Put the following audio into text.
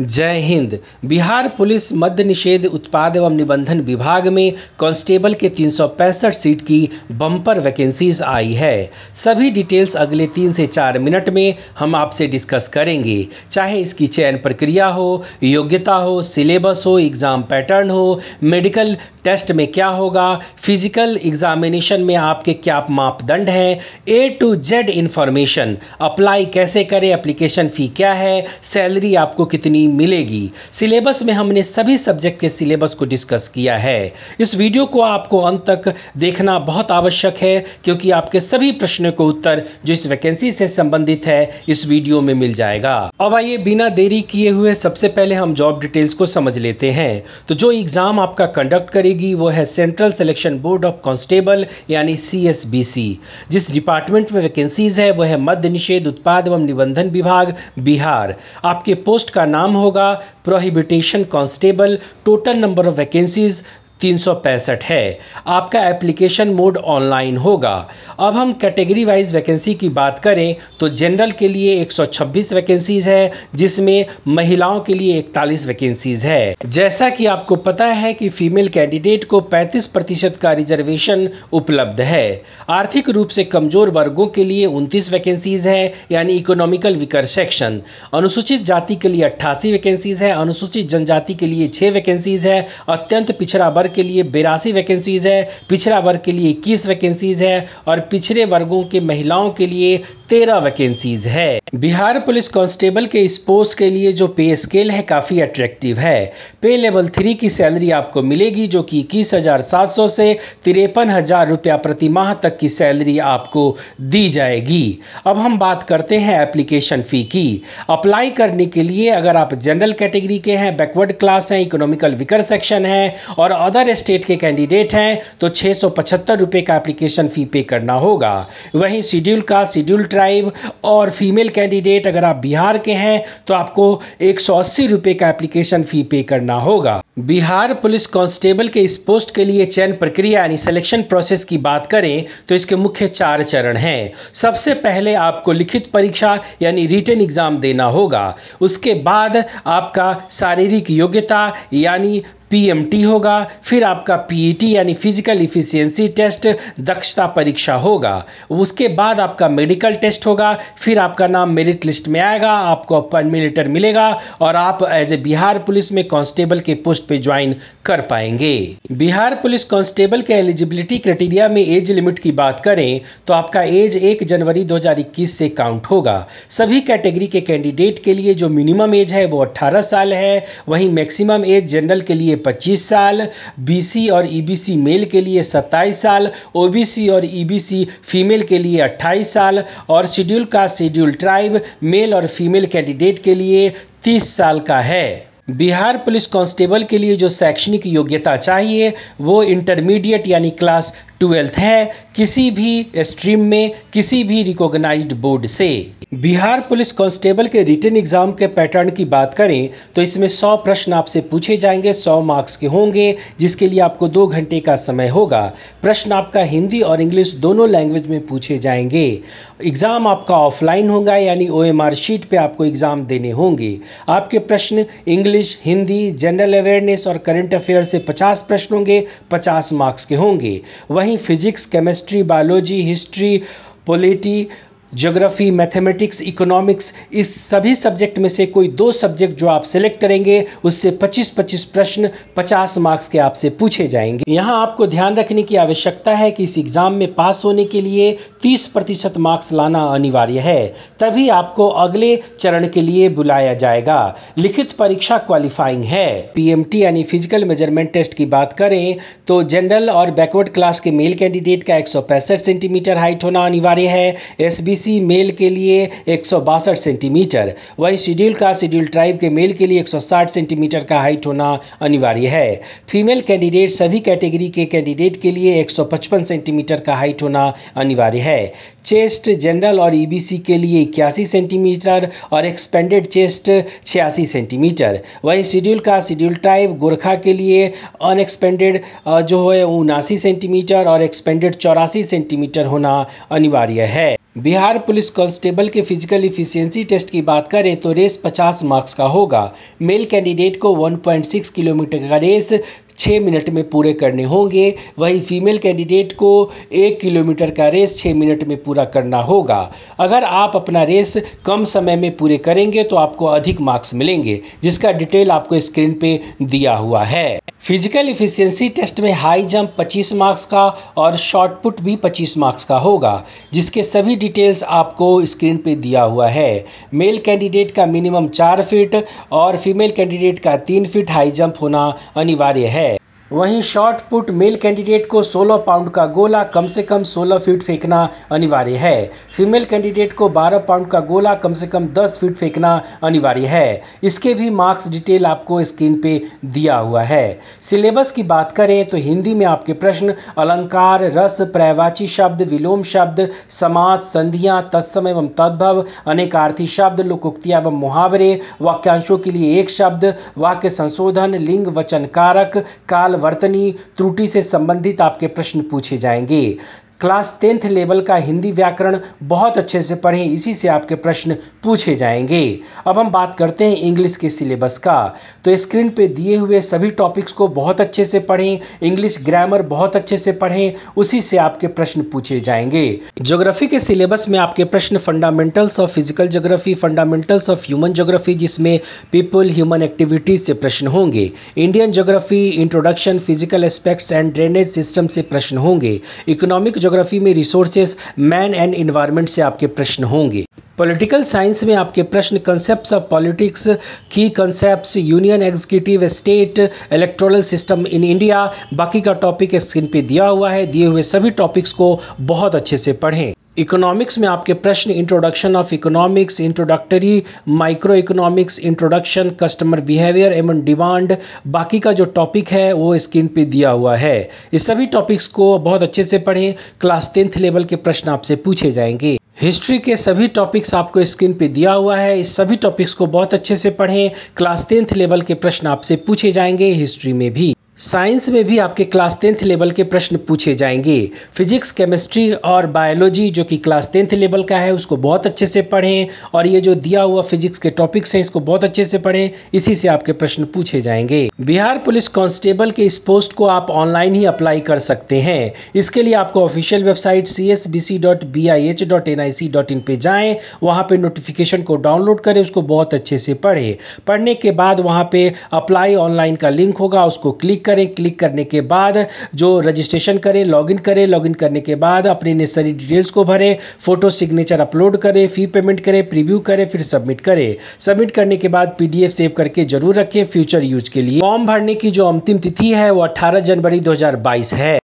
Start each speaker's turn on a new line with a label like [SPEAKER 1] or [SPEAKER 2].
[SPEAKER 1] जय हिंद बिहार पुलिस मद्य निषेध उत्पाद एवं निबंधन विभाग में कांस्टेबल के तीन सीट की बम्पर वैकेंसीज आई है सभी डिटेल्स अगले तीन से चार मिनट में हम आपसे डिस्कस करेंगे चाहे इसकी चयन प्रक्रिया हो योग्यता हो सिलेबस हो एग्ज़ाम पैटर्न हो मेडिकल टेस्ट में क्या होगा फिजिकल एग्जामिनेशन में आपके क्या मापदंड हैं A to Z information apply कैसे करें एप्लीकेशन फ़ी क्या है सैलरी आपको कितनी नहीं मिलेगी सिलेबस में हमने सभी सब्जेक्ट के सिलेबस को डिस्कस किया है इस वीडियो को आपको अंत तक देखना बहुत आवश्यक है क्योंकि आपके सभी प्रश्नों को उत्तर जो इस वैकेंसी से संबंधित है इस वीडियो में मिल जाएगा अब आइए बिना देरी किए हुए सबसे पहले हम जॉब डिटेल्स को समझ लेते हैं तो जो एग्ज़ाम आपका कंडक्ट करेगी वो है central selection board of constable यानी सी जिस डिपार्टमेंट में वैकेंसीज है वह है मध्य निषेध उत्पाद एवं निबंधन विभाग बिहार आपके पोस्ट का नाम होगा prohibition constable total number of vacancies 365 है आपका एप्लीकेशन मोड ऑनलाइन होगा अब हम कैटेगरी वाइज वैकेंसी की बात करें तो जनरल के लिए 126 वैकेंसीज़ है जिसमें महिलाओं के लिए 41 वैकेंसीज़ है जैसा कि आपको पता है कि फीमेल कैंडिडेट को 35 प्रतिशत का रिजर्वेशन उपलब्ध है आर्थिक रूप से कमज़ोर वर्गों के लिए उनतीस वैकेंसीज़ है यानी इकोनॉमिकल विकर सेक्शन अनुसूचित जाति के लिए अट्ठासी वैकेंसीज़ है अनुसूचित जनजाति के लिए छः वैकेंसीज़ है अत्यंत पिछड़ा वर्ग के लिए बिरासी वैकेंसीज़ है पिछड़ा वर्ग के लिए इक्कीस वैकेंसीज़ है और पिछड़े वर्गों के महिलाओं के लिए तेरह वैकेंसीज है बिहार पुलिस कांस्टेबल के इस पोस्ट के लिए जो पे स्केल है काफ़ी अट्रैक्टिव है पे लेवल थ्री की सैलरी आपको मिलेगी जो कि इक्कीस हज़ार सात सौ से तिरपन हज़ार रुपया प्रति माह तक की सैलरी आपको दी जाएगी अब हम बात करते हैं एप्लीकेशन फ़ी की अप्लाई करने के लिए अगर आप जनरल कैटेगरी के हैं बैकवर्ड क्लास हैं इकोनॉमिकल विकर सेक्शन है और अदर स्टेट के कैंडिडेट हैं तो छह सौ पचहत्तर रुपये का एप्लीकेशन फ़ी पे करना होगा वहीं शेड्यूल का शेड्यूल ट्राइब ट्राइब और फीमेल कैंडिडेट अगर आप बिहार के हैं तो आपको एक सौ का एप्लीकेशन फ़ी पे करना होगा बिहार पुलिस कांस्टेबल के इस पोस्ट के लिए चयन प्रक्रिया यानी सिलेक्शन प्रोसेस की बात करें तो इसके मुख्य चार चरण हैं सबसे पहले आपको लिखित परीक्षा यानी रिटर्न एग्ज़ाम देना होगा उसके बाद आपका शारीरिक योग्यता यानी पीएमटी होगा फिर आपका पीईटी e यानी फिजिकल इफिशियंसी टेस्ट दक्षता परीक्षा होगा उसके बाद आपका मेडिकल टेस्ट होगा फिर आपका नाम मेरिट लिस्ट में आएगा आपको अपॉइंटमेंट लेटर मिलेगा और आप एज ए बिहार पुलिस में कांस्टेबल के पोस्ट पे ज्वाइन कर पाएंगे बिहार पुलिस कांस्टेबल के एलिजिबिलिटी क्राइटेरिया में एज लिमिट की बात करें तो आपका एज एक जनवरी दो से काउंट होगा सभी कैटेगरी के कैंडिडेट के लिए जो मिनिमम एज है वो अट्ठारह साल है वहीं मैक्सिमम एज जनरल के लिए लिए 25 साल बीसी और ईबीसी e मेल के लिए 27 साल ओबीसी और ईबीसी e फीमेल के लिए 28 साल और शेड्यूल का शेड्यूल ट्राइब मेल और फीमेल कैंडिडेट के लिए 30 साल का है बिहार पुलिस कांस्टेबल के लिए जो शैक्षणिक योग्यता चाहिए वो इंटरमीडिएट यानी क्लास ट्वेल्थ है किसी भी स्ट्रीम में किसी भी रिकॉग्नाइज्ड बोर्ड से बिहार पुलिस कांस्टेबल के रिटर्न एग्जाम के पैटर्न की बात करें तो इसमें 100 प्रश्न आपसे पूछे जाएंगे 100 मार्क्स के होंगे जिसके लिए आपको दो घंटे का समय होगा प्रश्न आपका हिंदी और इंग्लिश दोनों लैंग्वेज में पूछे जाएंगे एग्ज़ाम आपका ऑफलाइन होगा यानी ओ शीट पर आपको एग्ज़ाम देने होंगे आपके प्रश्न इंग्लिश हिंदी जनरल अवेयरनेस और करंट अफेयर से पचास प्रश्न होंगे पचास मार्क्स के होंगे वह वहीं physics chemistry biology history polity geography mathematics economics इस सभी सब्जेक्ट में से कोई दो सब्जेक्ट जो आप सेलेक्ट करेंगे उससे 25-25 प्रश्न 50 मार्क्स के आपसे पूछे जाएंगे यहाँ आपको ध्यान रखने की आवश्यकता है कि इस एग्ज़ाम में पास होने के लिए 30 प्रतिशत मार्क्स लाना अनिवार्य है तभी आपको अगले चरण के लिए बुलाया जाएगा लिखित परीक्षा क्वालिफाइंग है पी यानी फिजिकल मेजरमेंट टेस्ट की बात करें तो जनरल और बैकवर्ड क्लास के मेल कैंडिडेट का एक सेंटीमीटर हाइट होना अनिवार्य है एस ओबीसी मेल के लिए एक सेंटीमीटर वही शेड्यूल का शेड्यूल ट्राइब के मेल के लिए 160 सेंटीमीटर का हाइट होना अनिवार्य है फीमेल कैंडिडेट सभी कैटेगरी के कैंडिडेट के लिए 155 सेंटीमीटर का हाइट होना अनिवार्य है चेस्ट जनरल और ईबीसी e के लिए इक्यासी सेंटीमीटर और एक्सपेंडेड चेस्ट छियासी सेंटीमीटर वही शेड्यूल का शेड्यूल ट्राइब गोरखा के लिए अनएक्सपेंडेड जो है उनासी सेंटीमीटर और एक्सपेंडेड चौरासी सेंटीमीटर होना अनिवार्य है बिहार बिहार पुलिस कांस्टेबल के फिजिकल इफिशियंसी टेस्ट की बात करें तो रेस 50 मार्क्स का होगा मेल कैंडिडेट को 1.6 किलोमीटर का रेस छः मिनट में पूरे करने होंगे वहीं फीमेल कैंडिडेट को एक किलोमीटर का रेस छः मिनट में पूरा करना होगा अगर आप अपना रेस कम समय में पूरे करेंगे तो आपको अधिक मार्क्स मिलेंगे जिसका डिटेल आपको स्क्रीन पे दिया हुआ है फिजिकल इफिशियंसी टेस्ट में हाई जंप 25 मार्क्स का और शॉर्ट पुट भी 25 मार्क्स का होगा जिसके सभी डिटेल्स आपको स्क्रीन पे दिया हुआ है मेल कैंडिडेट का मिनिमम चार फीट और फीमेल कैंडिडेट का तीन फीट हाई जंप होना अनिवार्य है वहीं शॉर्ट पुट मेल कैंडिडेट को 16 पाउंड का गोला कम से कम 16 फीट फेंकना अनिवार्य है फीमेल कैंडिडेट को 12 पाउंड का गोला कम से कम 10 फीट फेंकना अनिवार्य है इसके भी मार्क्स डिटेल आपको स्क्रीन पे दिया हुआ है सिलेबस की बात करें तो हिंदी में आपके प्रश्न अलंकार रस पर्यावाची शब्द विलोम शब्द समाज संधियाँ तत्सम एवं तद्भव अनेकार्थी शब्द लोकोक्तियाँ एवं मुहावरे वाक्यांशों के लिए एक शब्द वाक्य संशोधन लिंग वचनकारक काल वर्तनी त्रुटि से संबंधित आपके प्रश्न पूछे जाएंगे क्लास टेंथ लेवल का हिंदी व्याकरण बहुत अच्छे से पढ़ें इसी से आपके प्रश्न पूछे जाएंगे अब हम बात करते हैं इंग्लिश के सिलेबस का तो स्क्रीन पे दिए हुए सभी टॉपिक्स को बहुत अच्छे से पढ़ें इंग्लिश ग्रामर बहुत अच्छे से पढ़ें उसी से आपके प्रश्न पूछे जाएंगे ज्योग्राफी के सिलेबस में आपके प्रश्न fundamentals of physical geography fundamentals of human geography जिसमें पीपल ह्यूमन एक्टिविटीज से प्रश्न होंगे Indian geography introduction physical aspects and drainage system से प्रश्न होंगे इकोनॉमिक जोग्राफी में रिसोर्सेस मैन एंड इन्वायरमेंट से आपके प्रश्न होंगे पॉलिटिकल साइंस में आपके प्रश्न कॉन्सेप्ट्स ऑफ पॉलिटिक्स की concepts union executive state electoral system in India बाकी का टॉपिक स्क्रीन पे दिया हुआ है दिए हुए सभी टॉपिक्स को बहुत अच्छे से पढ़ें इकोनॉमिक्स में आपके प्रश्न introduction of economics introductory micro economics introduction customer behaviour एवं डिमांड बाकी का जो टॉपिक है वो स्क्रीन पे दिया हुआ है इस सभी टॉपिक्स को बहुत अच्छे से पढ़ें क्लास टेंथ लेवल के प्रश्न आपसे पूछे जाएंगे हिस्ट्री के सभी टॉपिक्स आपको स्क्रीन पे दिया हुआ है इस सभी टॉपिक्स को बहुत अच्छे से पढ़ें क्लास टेंथ लेवल के प्रश्न आपसे पूछे जाएंगे हिस्ट्री में भी साइंस में भी आपके क्लास टेंथ लेवल के प्रश्न पूछे जाएंगे फिजिक्स केमिस्ट्री और बायोलॉजी जो कि क्लास टेंथ लेवल का है उसको बहुत अच्छे से पढ़ें और ये जो दिया हुआ फिजिक्स के टॉपिक्स हैं इसको बहुत अच्छे से पढ़ें इसी से आपके प्रश्न पूछे जाएंगे बिहार पुलिस कांस्टेबल के इस पोस्ट को आप ऑनलाइन ही अप्लाई कर सकते हैं इसके लिए आपको official website C S B C dot B I H dot N I C dot in पर जाएँ वहाँ पर नोटिफिकेशन को डाउनलोड करें उसको बहुत अच्छे से पढ़ें पढ़ने के बाद वहाँ पर अप्लाई ऑनलाइन का लिंक होगा उसको क्लिक करें क्लिक करने के बाद जो रजिस्ट्रेशन करें लॉगिन करें लॉगिन करने के बाद अपनी नेसेसरी डिटेल्स को भरें फोटो सिग्नेचर अपलोड करें फी पेमेंट करें प्रीव्यू करें फिर सबमिट करें सबमिट करने के बाद पी सेव करके जरूर रखें फ्यूचर यूज के लिए फॉर्म भरने की जो अंतिम तिथि है वो अट्ठारह जनवरी दो है